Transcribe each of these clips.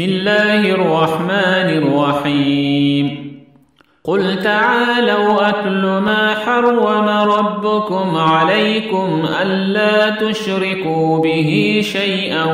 بسم الله الرحمن الرحيم قل تعالوا أتل ما حرم ربكم عليكم ألا تشركوا به شيئا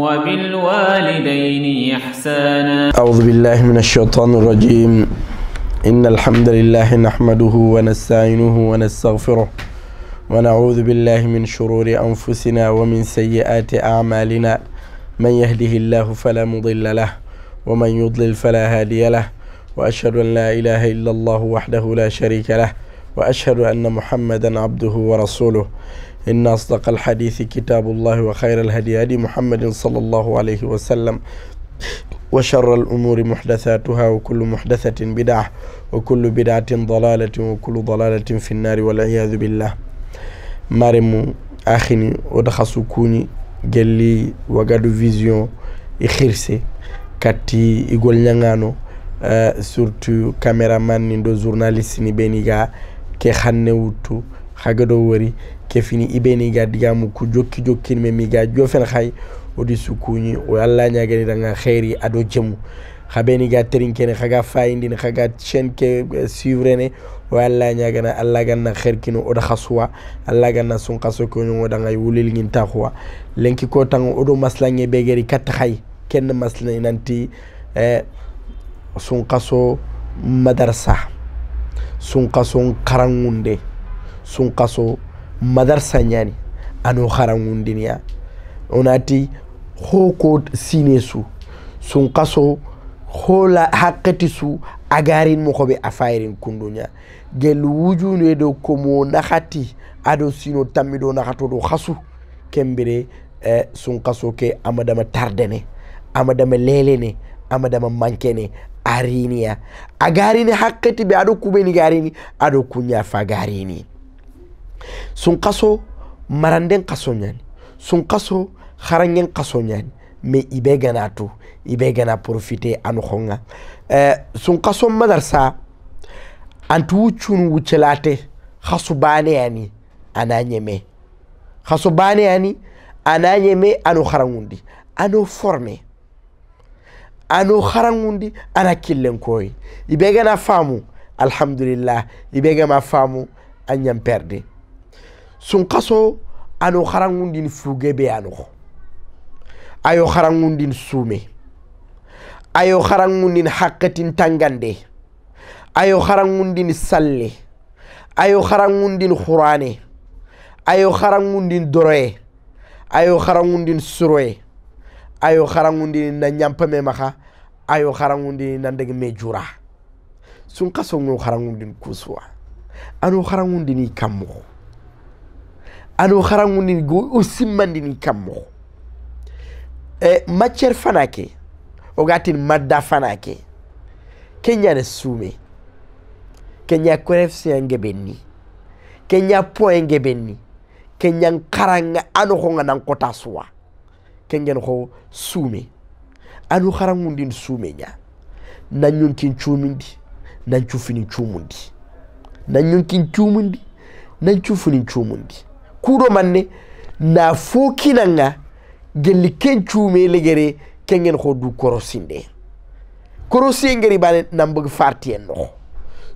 وبالوالدين إحسانا أعوذ بالله من الشيطان الرجيم إن الحمد لله نحمده ونستعينه ونستغفره ونعوذ بالله من شرور أنفسنا ومن سيئات أعمالنا من يهده الله فلا مضل له ومن يضلل فلا هادي له وأشهد أن لا إله إلا الله وحده لا شريك له وأشهد أن محمدا عبده ورسوله إن أصدق الحديث كتاب الله وخير الهدي هدي محمد صلى الله عليه وسلم وشر الأمور محدثاتها وكل محدثة بدعة وكل بدعة ضلالة وكل ضلالة في النار والعياذ بالله مارمو أخني ودخسوكوني gelli wagadu vision e hirse katti e golñagano uh, surtout caméraman ni ndo journaliste ni ɓeniga ke hanne wuttu hagado wori ke fini iɓeniga digamu ko jokki jokkinmemiga jofen hay odi sukuñi o allah ñaganiranga heeri ado jemu haɓeni ga terin kene haga fayidini haga chaine ke eh, suivre o allah ñagana allah ganna herkino oɗa hasuwa allah ganna sun kaso koñogoɗangay wulilginta huwa lenki ko tang oɗo maslaŋe ɓe geri katta hay kenne masla nanti eh, sun kaso madarsa sun kaso karangunde sun kaso madarsa ñani ano harangundiniya onati ho ko sine su sun kaso hola hakati su agarin mo a afayirin kunduña gel ne do komo nahati ado sino nahato do hasu kembire eh, sun kaso ke amadama tardene amadama lelene amadama mankene ariniya a garini hakkati ɓe aɗo kuɓeni garini aɗo kunya fa garini sun kaso maranden kaso ñani sun kaso harangen kaso ñani mais i bɛ gana to i bɛ gana profite a nɔgɔn kan ɛɛ sunkaso madarasa an t'u cun wucɛlate hasubaneya ni a n'a ɲɛmɛ hasubaneya ni a n'a ɲɛmɛ a n'o harangundi a n'o forme a n'o harangundi a n'a killenko ye i bɛ gana faamu alhamdulilah i bɛ gana faamu a ɲɛ pɛride sunkaso a n'o harangundi ni fuge bɛ a nɔgɔn. ayo harangundin sume ayo harangundin hakatin tangande ayo harangundin salle ayo harangundin hurane ayo harangundin doroye ayo harangundin suroye ayo harangundin na ñampame maha ayo harangundin na ndege me jura sun kasongo harangundin kusuwa ano harangundini kammogo ano harangundini go o simmandini kammogo eh matière fana ke o gatin madda fana ke sume kenya korefsiyenge benni kenya poyenge benni kenyan karanga anu honga nan kota suwa sume anu sume nya nan yunkin nan nan yunkin nan kudo manne na fokinanga gelli kencuume legere kengen ho du korosinde korosiye ngeri bane nambog farti en noxo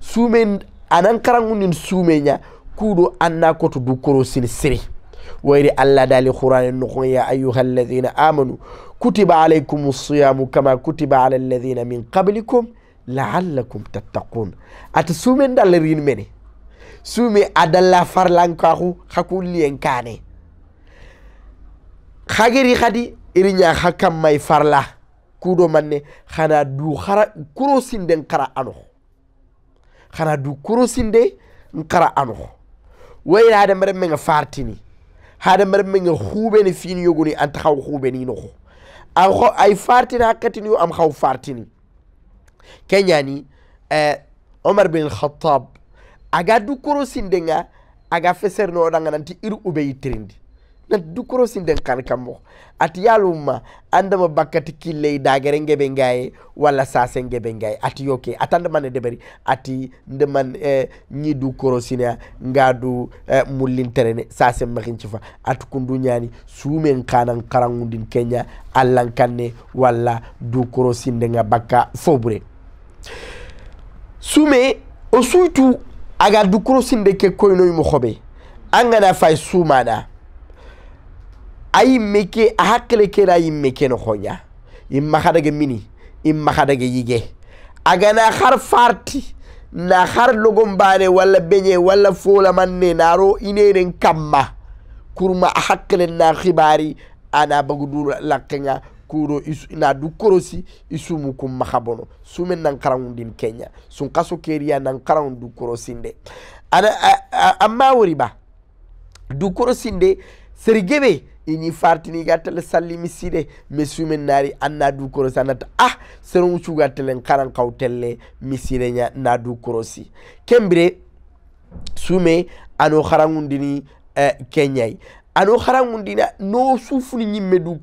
suume anan karangunin suumeña kuɗo anna koto du korosine siri wayri allah dali qur'an en noxon ya ayuha alladina amanu kutiba alaykum siyamu kama kutiba ala alladina min qablikum laallakum tattaqun ata suumen dalarin mene suume a dalla ko xa kulliyen kageri kadi irinya hakam mai farla kudo manne khana du khara kurosin den kara ano khana du kurosin de nkara ano wai hada mare menga fartini hada mare menga khube ni fini yogoni anta khaw khube ni no am khaw ay fartina katini am khaw fartini kenyani eh Omar bin aga du kurosin aga feser no danga nanti iru ubey trindi nati dukorosinden kan kammo ati yaalum ma andama bakkati killey daagere ngeɓe ngaye walla sase ngeɓe ngaye ati yoke atandamane deɓari ati ndeman eh, ñidu korosina ngaadu eh, mullinterene sase makincifa ati kundu ñani suumen kanan karangudin keña allankanne walla du korosindenga bakka fobure suume o suytu aga du korosinde ke koynoyimo xoɓe an gana fay suumaɗa a yimme ke a hakkile kele a yimme ke no hoña in mahadage mini in mahadage yige agana har farti na har logombane walla beñe walla folamanne naro ineren kamma kurma a hakkilen na hibari ana bagu du lakkeña kuro na dukoro si i sumu kum maha bono sumen nankarawundin keña sun kaso keriya nankarawun dukorosinde ana amma woriba dukorosinde serigebe ini fartini gartele sallimi siɗe mi sumen naari anna du korosi anata ah serumu cugartelen karan kawtelle mi siɗe ña na du korosi kembire sume ano harangudini eh, keñay ano harangudina no sufuni ñimme du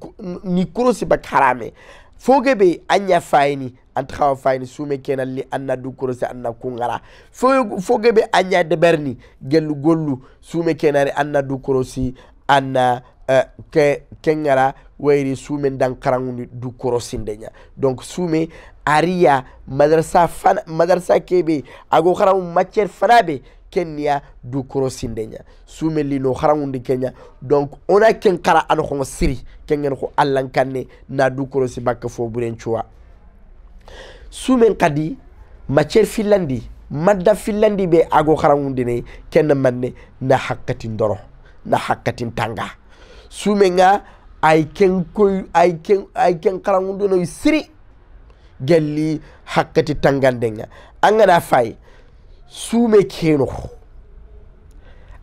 ni korosi bak harame foge be a ña fayini anta xawa fayini sume kenalli anna du korosi anna kungara foge be a ña deɓerni gellu gollu sume kenari anna du korosi anna uh, ke kenyara wayri sume dan karangundi du korosinde nya donc sume ariya madrasa fana madrasa kebe ago kharam matière fana be kenya du korosinde nya sume lino kharangundi kenya donc ona a ken kara an ko siri kengen ko allan kanne na du korosi bakka fo buren chuwa sumen kadi matière fillandi madda fillandi be ago kharangundi ne kenna manne na hakkatin doro na hakkatin tanga sumenga aiken koy aiken aiken karangundo no siri gelli hakkati tangandenga angada fay sume keno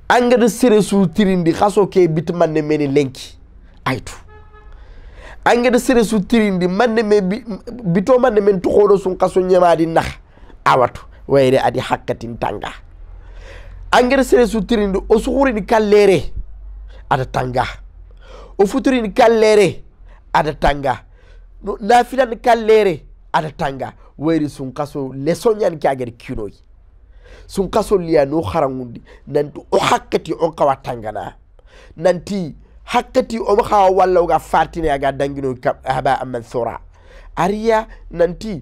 angada sere su tirindi khaso ke bit manne meni lenki aitu angada sere su tirindi manne me bito manne men to khodo sun kaso nyamadi nakh awatu wayre adi hakati tanga angada sere su tirindi o ni kallere ada tanga o futorin kallere aɗa tanga no nafilan kallere aɗa tanga wayri sunkaso lesoñanke agar kinoy sunkaso liya no harangundi nanti o hakkati on kawa tangana nanti hakkati omo hawa walla oga fatine aga dangino haba mansura ariya nanti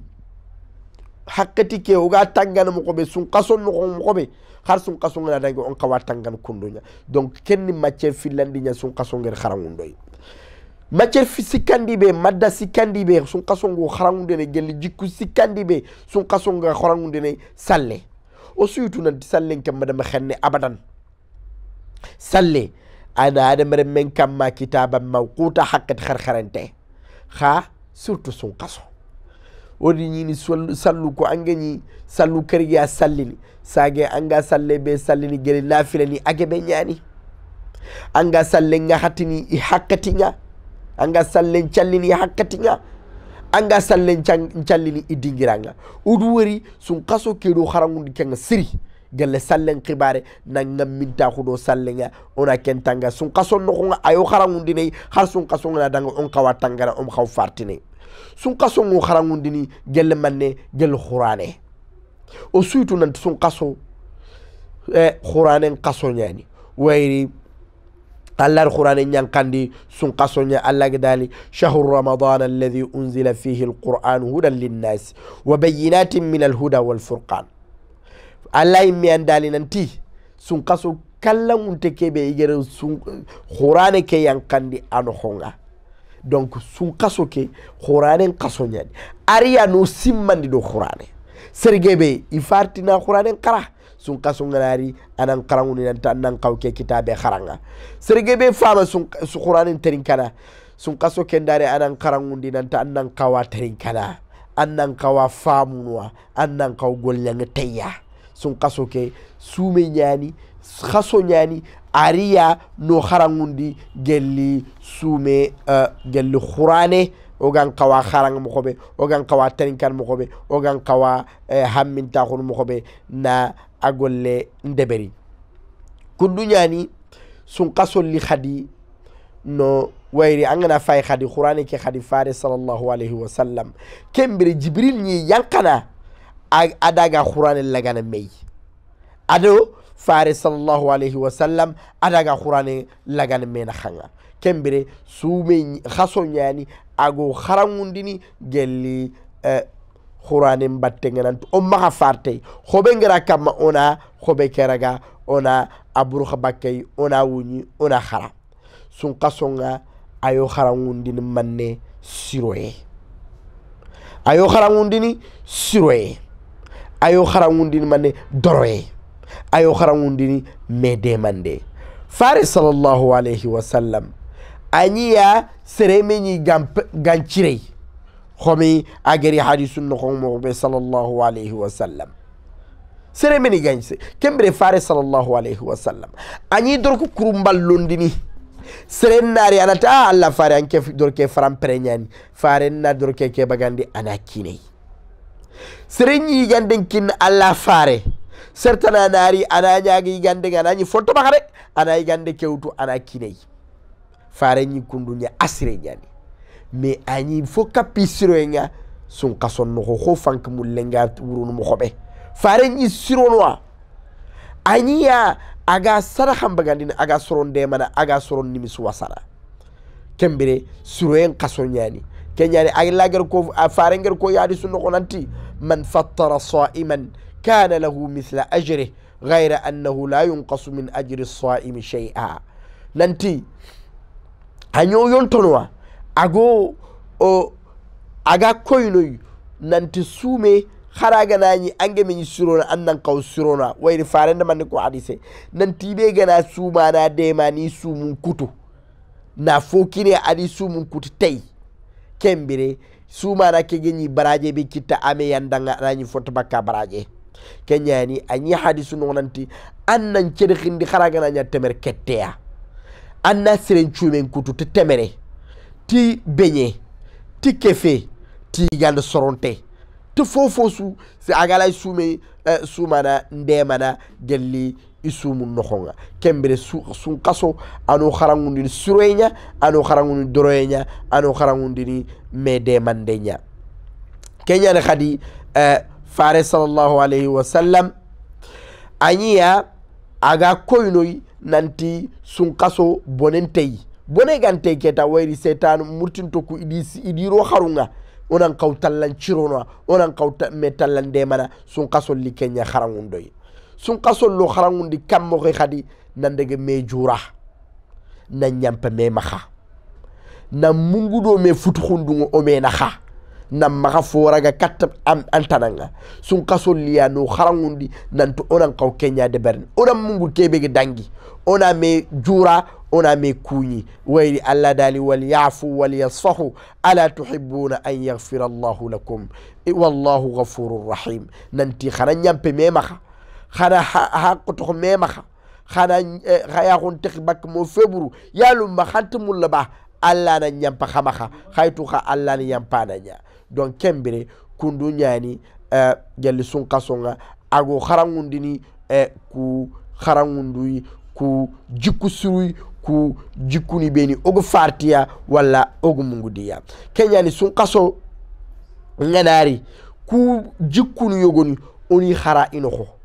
hakkati ke oga tangana mogoɓe sunkaso nogon mogoɓe har sun kasongera dagi on kawatangan kundunya donc kenni matière fillandinya sun kasongera harangundoyi matière fisikandi be madda sikandi be sun kasongo harangundene gelli jikku sikandi be sun kasonga harangundene salle o suytu nanti sallen kam madama xenne abadan salle ana adamare men ma kitaba mawquta hakkat harharante ha surtout sun kaso wodi ñini sallu ko an gañi sallu kerge a sallini sage anga salle be sallini gele ni age be ñani anga salle nga hatini i nga anga sallen callini i nga anga sallen callini i dingiranga oɗum wori sun kaso keɗo haragudi kenga siri gelle sallen kibare nanga minta salle nga ona kentanga sun kaso nogonga ayo haragudinayi har sun kaso nga danga on kawa tangara om haw fartinayi Sun kaso songo harangundini gel manne gel khurane o suitu nan sun kaso e khurane kaso nyani wayri allahar qur'ane ñankandi sun kasoña allah gadali shahr ramadan alladhi unzila fihi alquran hudan linnas wa bayyinatin min alhuda furqan allah mi andali nanti sun kaso kallangunte keɓe igere qur'ane ke yankandi khonga donc sun kaso ke huranen kaso ñani ariya no simmandi do hurane sergebe i fartina huranen kara sun kaso nganari anan karanŋuni nanta annan kaw ke kitabe haranga sergebe fama sun huranen terin kana sun kaso kendare anan karanŋundi nanta annan kawa terin kana annan kawa famunuwa annan kaw golñange teyya sun kaso ke sume ñani kaso ñani ariya no harangundi gelli sume uh, gelli hurane ogan kawa harang mokoɓe ogan kawa tarinkan mokoɓe ogan kawa eh, hammintakun mokoɓe na a golle ndeɓeri kundu ñani sun kasolli hadi no wayri angana gana fay hadi hurane ke hadi fare sallllahu alayhi wa sallam kembere jibril ñi yankana A adaga qur'anin lagana mey ado fari sallallahu alaihi wasallam adaga qur'anin lagana mena khanga kembere sume khaso nyani ago kharangundini gelli eh, qur'anin batte ngenan o maha farte khobe ngera kama ona khobe keraga ona aburu khabakay ona wuni ona khara sun kasonga ayo kharangundini manne siroye ayo kharangundini siroye ayo kharangundini mane doroye ayo kharangundini manne fare sallallahu alayhi wa sallam añiya seremeñi gancirey homi agari hadisu noxomoxoɓe sallallahu alayhi wa sallam seremeni ken biree fare sallallahu alayhi wa sallam añi dorko kurumballondini naari anata a allah fare ankee dorke faran preñani faare na dorke ke bagandi ana kiney serenyi ganden kin allah fare sertana naari ana ñaagi gande ga fonto fontoma kade ana gande kewtu ana kineyi fare ñi kunduña asire ñani mais añi fo kappi siroyenga sun kason noxo ho fank mullenga wurunu moxoɓe fare ñi ani añiya aga saraxan bagandini aga soron mana aga soron nimis wasana siro siroyen kason ñani keñani agillager ko a farenger ko yaadi sunno ko nanti man fattara saiman kana lahu mithla ajrih gayra annahu la yunqasu min ajri saimi shey'a nanti haño yontonowa ago o aga koynoy nanti suume haraga nañi ange meñi sirona annan kaw sirona wayri farende manne ko hadise nanti ɓe gana suumana demani suumum kutu na fo kine aɗi suumum kuti tayi kembire sumana kegeni baraje be kitta ame yandanga anañi foto bakka baraje keñani añi hadisu nogonanti an nan ceɗehindi haraganaña temer ketteya an na seren cumen kutu ti temere ti beñe ti kefe ti yigande soronte ti fofo su agalay sume uh, eh, sumana ndemana gelli Isu mun noxonga kembere sun kaso ano xarangundini anu ano di doroyeña ano xarangundini medemandeña keñane xadi uh, fare salallahu alaihi wasallam, sallam añiya aga koynoi nanti sun kaso bonentei bone gante keta wayri setan murtinto ku idisi idiro xarunga onan kaw tallan cironoa onan kaw me tallan demana sun kasolli keña xarangundoy sun kasollo harangundi kammoke hadi nandege me jura nan ñampa me maha nan munguɗo me futuhundugo ome naha nan maha foraga katta antananga sun kasolliya no harangundi nanto onan kaw keñade berne onan mungu keɓege dangi ona me jura ona me kuñi wayri allah dali walyafu walyasfahu ala tuhibuna an yahfira allahu lakum wallahu gafurun rahim nanti hana ñampe me maha haɗa hakkoto ko memaha eh, haɗa haya hon tehi bakka mo feɓuru yalumma hanta mulla ba allah na ñampa hamaha haytu ha allah na yampana ña donc kembire kundu ñani jalli eh, sunkasonga ago haragundini e eh, ku haragunduyi ku jikku suruyi ku jikkuni ɓeni ogo fartiya walla ogo mugudiya keñani sunkaso ganari ku jikkunu yogoni oni hara inoho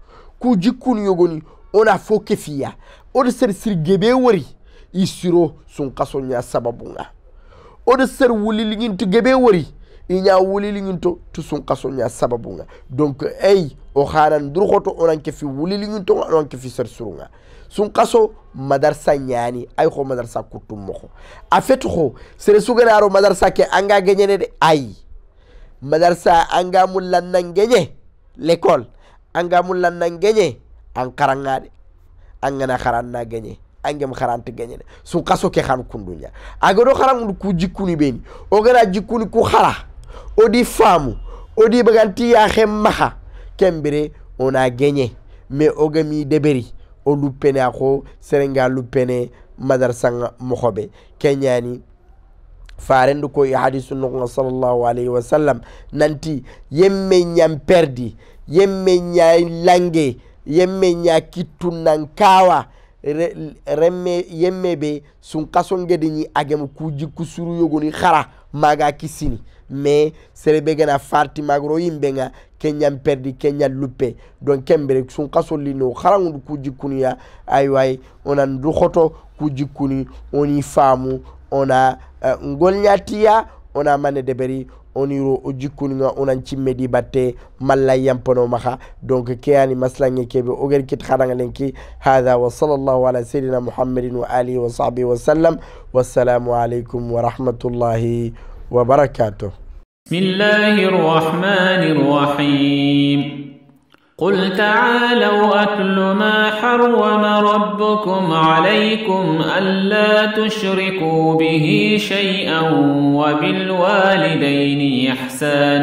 ku kun yogoni ona fo kefiya oda ser gebe wari isiro sun kaso nya sababu nga oda ser wuliliginto gebe wari iña wuliliginto to sun kaso nya sababu nga donc ay o dur xoto onan kefi wuliliginto nga onan kefi ser suru nga sun kaso madarsa ñani ay xo madarsa kuttummo ko a fet xo sere suganaro madarsa ke anga geñene de ay madarsa anga mullannan geñe l'école anga nan geñe an karangade an gana an geñe karan ta geñene su kaso ke han kunduña do harangundu ku jikuni ɓeni o gana jikuni ku hara famu o di baganti yahe maha kembire ona me o gami deberi o lu pene ko serenga madar sanga mohoɓe kenyani farendu koye hadisu nogoga sallllahu alaihi wa sallam nanti yemme ñam perdi yemmenya lange yemmenya kitunankawa remme yemme be sunkasongedi ñi agem kuji kusuru yogoni xara maga kisini mais serebe gana farti magro yimɓe ga keñan perdi keñan luppe donc kembere sunkasollino xarangudu ku jikkuniya ayway onan duxoto ku jikkuni oni faamu ona uh, eh, ngolñatiya ona mane deberi oniro o jikkuninga onan cimmedi batte malla yampano maha donc keyani maslange keɓe ogen kit haɗaga lenki hada wa sall ala seydina mouhammadin wa alihi wa sahbihi wa sallam wassalamu alaikum wa rahmatullahi wa barakatuh بسم الله الرحمن الرحيم قل تعالوا أكل ما حرم ربكم عليكم ألا تشركوا به شيئا وبالوالدين إحسانا